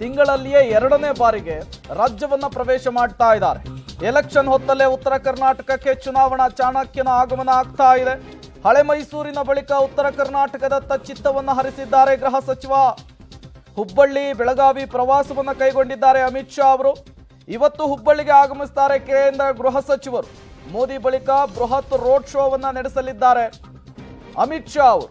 ತಿಂಗಳಲ್ಲಿಯೇ ಎರಡನೇ ಬಾರಿಗೆ ರಾಜ್ಯವನ್ನ ಪ್ರವೇಶ ಮಾಡ್ತಾ ಇದ್ದಾರೆ ಎಲೆಕ್ಷನ್ ಹೊತ್ತಲ್ಲೇ ಉತ್ತರ ಕರ್ನಾಟಕಕ್ಕೆ ಚುನಾವಣಾ ಚಾಣಕ್ಯನ ಆಗಮನ ಆಗ್ತಾ ಇದೆ ಹಳೆ ಮೈಸೂರಿನ ಬಳಿಕ ಉತ್ತರ ಕರ್ನಾಟಕದತ್ತ ಚಿತ್ತವನ್ನು ಹರಿಸಿದ್ದಾರೆ ಗೃಹ ಸಚಿವ ಹುಬ್ಬಳ್ಳಿ ಬೆಳಗಾವಿ ಪ್ರವಾಸವನ್ನು ಕೈಗೊಂಡಿದ್ದಾರೆ ಅಮಿತ್ ಶಾ ಅವರು ಇವತ್ತು ಹುಬ್ಬಳ್ಳಿಗೆ ಆಗಮಿಸ್ತಾರೆ ಕೇಂದ್ರ ಗೃಹ ಸಚಿವರು ಮೋದಿ ಬಳಿಕ ಬೃಹತ್ ರೋಡ್ ಶೋವನ್ನು ನಡೆಸಲಿದ್ದಾರೆ ಅಮಿತ್ ಶಾ ಅವರು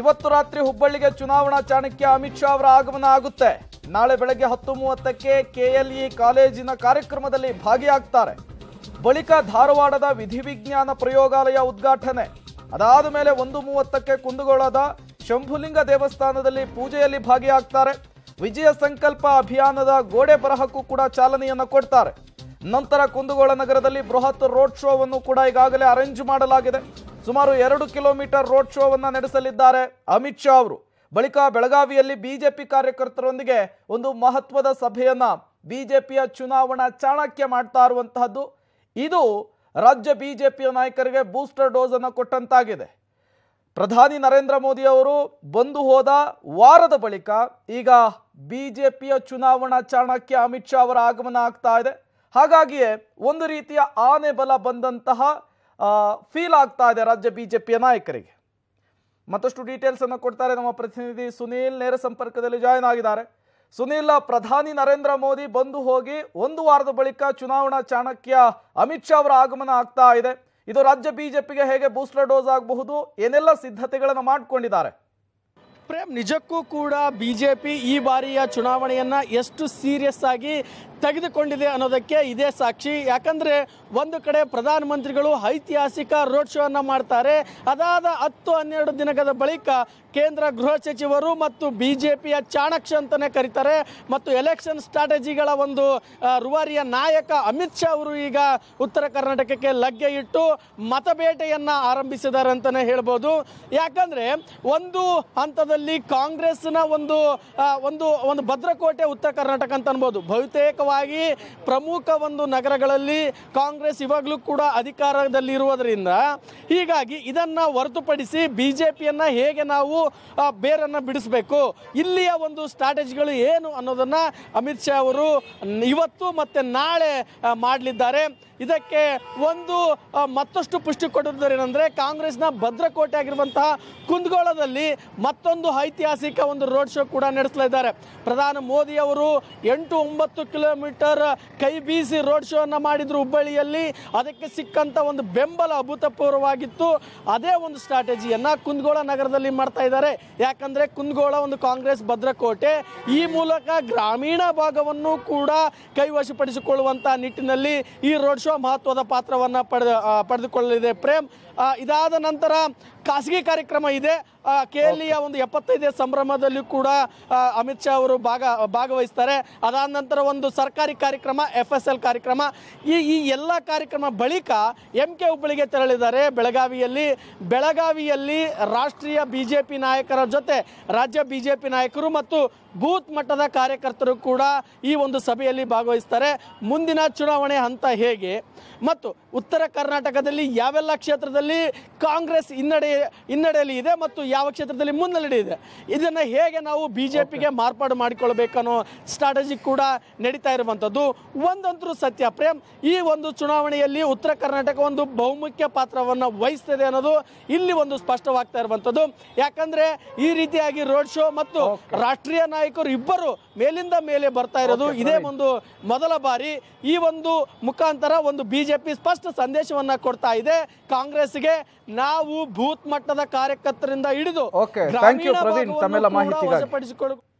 ಇವತ್ತು ರಾತ್ರಿ ಹುಬ್ಬಳ್ಳಿಗೆ ಚುನಾವಣಾ ಚಾಣಕ್ಯ ಅಮಿತ್ ಶಾ ಅವರ ಆಗಮನ ಆಗುತ್ತೆ ನಾಳೆ ಬೆಳಗ್ಗೆ ಹತ್ತು ಮೂವತ್ತಕ್ಕೆ ಕೆಎಲ್ಇ ಕಾಲೇಜಿನ ಕಾರ್ಯಕ್ರಮದಲ್ಲಿ ಭಾಗಿಯಾಗ್ತಾರೆ ಬಳಿಕ ಧಾರವಾಡದ ವಿಧಿವಿಜ್ಞಾನ ಪ್ರಯೋಗಾಲಯ ಉದ್ಘಾಟನೆ ಅದಾದ ಮೇಲೆ ಒಂದು ಮೂವತ್ತಕ್ಕೆ ಕುಂದಗೋಳದ ಶಂಭುಲಿಂಗ ದೇವಸ್ಥಾನದಲ್ಲಿ ಪೂಜೆಯಲ್ಲಿ ಭಾಗಿಯಾಗ್ತಾರೆ ವಿಜಯ ಸಂಕಲ್ಪ ಅಭಿಯಾನದ ಗೋಡೆ ಬರಹಕ್ಕೂ ಕೂಡ ಚಾಲನೆಯನ್ನು ಕೊಡ್ತಾರೆ ನಂತರ ಕುಂದಗೋಳ ನಗರದಲ್ಲಿ ಬೃಹತ್ ರೋಡ್ ಶೋವನ್ನು ಕೂಡ ಈಗಾಗಲೇ ಅರೇಂಜ್ ಮಾಡಲಾಗಿದೆ ಸುಮಾರು ಎರಡು ಕಿಲೋಮೀಟರ್ ರೋಡ್ ಶೋವನ್ನು ನಡೆಸಲಿದ್ದಾರೆ ಅಮಿತ್ ಶಾ ಅವರು ಬಳಿಕ ಬೆಳಗಾವಿಯಲ್ಲಿ ಬಿಜೆಪಿ ಕಾರ್ಯಕರ್ತರೊಂದಿಗೆ ಒಂದು ಮಹತ್ವದ ಸಭೆಯನ್ನ ಬಿಜೆಪಿಯ ಚುನಾವಣಾ ಚಾಣಕ್ಯ ಮಾಡ್ತಾ ಇರುವಂತಹದ್ದು ಇದು ರಾಜ್ಯ ಬಿಜೆಪಿಯ ನಾಯಕರಿಗೆ ಬೂಸ್ಟರ್ ಡೋಸ್ ಅನ್ನು ಕೊಟ್ಟಂತಾಗಿದೆ ಪ್ರಧಾನಿ ನರೇಂದ್ರ ಮೋದಿ ಅವರು ಬಂದು ಹೋದ ವಾರದ ಬಳಿಕ ಈಗ ಬಿಜೆಪಿಯ ಚುನಾವಣಾ ಚಾಣಕ್ಯ ಅಮಿತ್ ಶಾ ಅವರ ಆಗಮನ ಆಗ್ತಾ ಇದೆ ಹಾಗಾಗಿಯೇ ಒಂದು ರೀತಿಯ ಆನೆ ಬಲ ಬಂದಂತಹ ಫೀಲ್ ಆಗ್ತಾ ಇದೆ ರಾಜ್ಯ ಬಿಜೆಪಿಯ ನಾಯಕರಿಗೆ ಮತ್ತಷ್ಟು ಡೀಟೇಲ್ಸ್ ಅನ್ನು ಕೊಡ್ತಾರೆ ನಮ್ಮ ಪ್ರತಿನಿಧಿ ಸುನೀಲ್ ನೇರ ಸಂಪರ್ಕದಲ್ಲಿ ಜಾಯ್ನ್ ಆಗಿದ್ದಾರೆ ಸುನೀಲ್ ಪ್ರಧಾನಿ ನರೇಂದ್ರ ಮೋದಿ ಬಂದು ಹೋಗಿ ಒಂದು ವಾರದ ಬಳಿಕ ಚುನಾವಣಾ ಚಾಣಕ್ಯ ಅಮಿತ್ ಶಾ ಅವರ ಆಗಮನ ಆಗ್ತಾ ಇದೆ ಇದು ರಾಜ್ಯ ಬಿಜೆಪಿಗೆ ಹೇಗೆ ಬೂಸ್ಟರ್ ಡೋಸ್ ಆಗಬಹುದು ಏನೆಲ್ಲ ಸಿದ್ಧತೆಗಳನ್ನು ಮಾಡಿಕೊಂಡಿದ್ದಾರೆ ಪ್ರೇಮ್ ನಿಜಕ್ಕೂ ಕೂಡ ಬಿ ಜೆ ಪಿ ಈ ಬಾರಿಯ ಚುನಾವಣೆಯನ್ನು ಎಷ್ಟು ಸೀರಿಯಸ್ ಆಗಿ ತೆಗೆದುಕೊಂಡಿದೆ ಅನ್ನೋದಕ್ಕೆ ಇದೇ ಸಾಕ್ಷಿ ಯಾಕಂದರೆ ಒಂದು ಕಡೆ ಪ್ರಧಾನಮಂತ್ರಿಗಳು ಐತಿಹಾಸಿಕ ರೋಡ್ ಶೋ ಅನ್ನು ಮಾಡ್ತಾರೆ ಅದಾದ ಹತ್ತು ಹನ್ನೆರಡು ದಿನಗಳ ಬಳಿಕ ಕೇಂದ್ರ ಗೃಹ ಸಚಿವರು ಮತ್ತು ಬಿ ಜೆ ಪಿಯ ಚಾಣಕ್ಷ ಅಂತಲೇ ಕರೀತಾರೆ ಮತ್ತು ಎಲೆಕ್ಷನ್ ಸ್ಟ್ರಾಟಜಿಗಳ ಒಂದು ರೂವಾರಿಯ ನಾಯಕ ಅಮಿತ್ ಶಾ ಅವರು ಈಗ ಉತ್ತರ ಕರ್ನಾಟಕಕ್ಕೆ ಲಗ್ಗೆ ಇಟ್ಟು ಮತಬೇಟೆಯನ್ನು ಆರಂಭಿಸಿದ್ದಾರೆ ಅಂತಲೇ ಹೇಳ್ಬೋದು ಯಾಕಂದರೆ ಒಂದು ಹಂತದಲ್ಲಿ ಕಾಂಗ್ರೆಸ್ನ ಒಂದು ಒಂದು ಒಂದು ಭದ್ರಕೋಟೆ ಉತ್ತರ ಕರ್ನಾಟಕ ಅಂತ ಅನ್ಬೋದು ಬಹುತೇಕವಾಗಿ ಪ್ರಮುಖ ಒಂದು ನಗರಗಳಲ್ಲಿ ಕಾಂಗ್ರೆಸ್ ಇವಾಗಲೂ ಕೂಡ ಅಧಿಕಾರದಲ್ಲಿರುವುದರಿಂದ ಹೀಗಾಗಿ ಇದನ್ನು ಹೊರತುಪಡಿಸಿ ಬಿ ಜೆ ಪಿಯನ್ನು ಹೇಗೆ ನಾವು ಬೇರನ್ನು ಬಿಡಿಸಬೇಕು ಇಲ್ಲಿಯ ಒಂದು ಸ್ಟ್ರಾಟಜಿಗಳು ಏನು ಅನ್ನೋದನ್ನು ಅಮಿತ್ ಶಾ ಅವರು ಇವತ್ತು ಮತ್ತು ನಾಳೆ ಮಾಡಲಿದ್ದಾರೆ ಇದಕ್ಕೆ ಒಂದು ಮತ್ತಷ್ಟು ಪುಷ್ಟಿ ಕೊಟ್ಟಿದ್ದಾರೆ ಏನಂದರೆ ಕಾಂಗ್ರೆಸ್ನ ಭದ್ರಕೋಟೆ ಆಗಿರುವಂತಹ ಕುಂದಗೋಳದಲ್ಲಿ ಮತ್ತೊಂದು ಐತಿಹಾಸಿಕ ಒಂದು ರೋಡ್ ಶೋ ಕೂಡ ನಡೆಸ್ತಾ ಇದ್ದಾರೆ ಪ್ರಧಾನಿ ಮೋದಿ ಅವರು ಎಂಟು ಒಂಬತ್ತು ಕಿಲೋಮೀಟರ್ ಕೈ ಬೀಸಿ ರೋಡ್ ಶೋವನ್ನು ಮಾಡಿದ್ರು ಹುಬ್ಬಳ್ಳಿಯಲ್ಲಿ ಅದಕ್ಕೆ ಸಿಕ್ಕಂಥ ಒಂದು ಬೆಂಬಲ ಅಭೂತಪೂರ್ವವಾಗಿತ್ತು ಅದೇ ಒಂದು ಸ್ಟ್ರಾಟಜಿಯನ್ನು ಕುಂದಗೋಳ ನಗರದಲ್ಲಿ ಮಾಡ್ತಾ ಇದ್ದಾರೆ ಮಾಡಿದ್ದಾರೆ ಯಾಕಂದ್ರೆ ಕುಂದಗೋಳ ಒಂದು ಕಾಂಗ್ರೆಸ್ ಭದ್ರಕೋಟೆ ಈ ಮೂಲಕ ಗ್ರಾಮೀಣ ಭಾಗವನ್ನು ಕೂಡ ಕೈವಶಪಡಿಸಿಕೊಳ್ಳುವಂಥ ನಿಟ್ಟಿನಲ್ಲಿ ಈ ರೋಡ್ ಶೋ ಮಹತ್ವದ ಪಾತ್ರವನ್ನು ಪಡೆದು ಪಡೆದುಕೊಳ್ಳಲಿದೆ ಪ್ರೇಮ್ ಇದಾದ ನಂತರ ಖಾಸಗಿ ಕಾರ್ಯಕ್ರಮ ಇದೆ ಕೆ ಎಲ್ ಇಯ ಒಂದು ಎಪ್ಪತ್ತೈದೇ ಸಂಭ್ರಮದಲ್ಲಿ ಕೂಡ ಅಮಿತ್ ಶಾ ಅವರು ಭಾಗ ಭಾಗವಹಿಸ್ತಾರೆ ಅದಾದ ನಂತರ ಒಂದು ಸರ್ಕಾರಿ ಕಾರ್ಯಕ್ರಮ ಎಫ್ ಎಸ್ ಎಲ್ ಕಾರ್ಯಕ್ರಮ ಈ ಈ ಎಲ್ಲ ಕಾರ್ಯಕ್ರಮ ಬಳಿಕ ಎಂ ಕೆ ಹುಬ್ಬಳ್ಳಿಗೆ ತೆರಳಿದ್ದಾರೆ ಬೆಳಗಾವಿಯಲ್ಲಿ ಬೆಳಗಾವಿಯಲ್ಲಿ ರಾಷ್ಟ್ರೀಯ ಬಿ ಜೆ ಪಿ ನಾಯಕರ ಜೊತೆ ರಾಜ್ಯ ಬಿ ಜೆ ಪಿ ನಾಯಕರು ಮತ್ತು ಬೂತ್ ಮಟ್ಟದ ಕಾರ್ಯಕರ್ತರು ಕೂಡ ಈ ಒಂದು ಸಭೆಯಲ್ಲಿ ಭಾಗವಹಿಸ್ತಾರೆ ಮುಂದಿನ ಚುನಾವಣೆ ಹಂತ ಹೇಗೆ ಮತ್ತು ಉತ್ತರ ಕರ್ನಾಟಕದಲ್ಲಿ ಯಾವೆಲ್ಲ ಕ್ಷೇತ್ರದಲ್ಲಿ ಕಾಂಗ್ರೆಸ್ ಹಿನ್ನಡೆ ಹಿನ್ನಡೆಯಲ್ಲಿ ಇದೆ ಮತ್ತು ಯಾವ ಕ್ಷೇತ್ರದಲ್ಲಿ ಮುನ್ನಡೆ ಇದೆ ಇದನ್ನು ಹೇಗೆ ನಾವು ಬಿ ಜೆ ಪಿಗೆ ಮಾರ್ಪಾಡು ಮಾಡಿಕೊಳ್ಬೇಕನ್ನೋ ಸ್ಟ್ರಾಟಜಿ ಕೂಡ ನಡೀತಾ ಇರುವಂಥದ್ದು ಒಂದಂತರೂ ಸತ್ಯ ಪ್ರೇಮ್ ಈ ಒಂದು ಚುನಾವಣೆಯಲ್ಲಿ ಉತ್ತರ ಕರ್ನಾಟಕ ಒಂದು ಬಹುಮುಖ್ಯ ಪಾತ್ರವನ್ನು ವಹಿಸ್ತದೆ ಅನ್ನೋದು ಇಲ್ಲಿ ಒಂದು ಸ್ಪಷ್ಟವಾಗ್ತಾ ಇರುವಂಥದ್ದು ಯಾಕಂದ್ರೆ ಈ ರೀತಿಯಾಗಿ ರೋಡ್ ಶೋ ಮತ್ತು ರಾಷ್ಟ್ರೀಯ ನಾಯಕರು ಇಬ್ಬರು ಮೇಲಿಂದ ಮೇಲೆ ಬರ್ತಾ ಇರೋದು ಇದೇ ಒಂದು ಮೊದಲ ಬಾರಿ ಈ ಒಂದು ಮುಖಾಂತರ ಒಂದು ಬಿಜೆಪಿ ಸ್ಪಷ್ಟ ಸಂದೇಶವನ್ನು ಕೊಡ್ತಾ ಇದೆ ಕಾಂಗ್ರೆಸ್ಗೆ ನಾವು ಭೂತ್ ಮಟ್ಟದ ಕಾರ್ಯಕರ್ತರಿಂದ ಹಿಡಿದು ತಮ್ಮೆಲ್ಲ ಮಾಹಿತಿ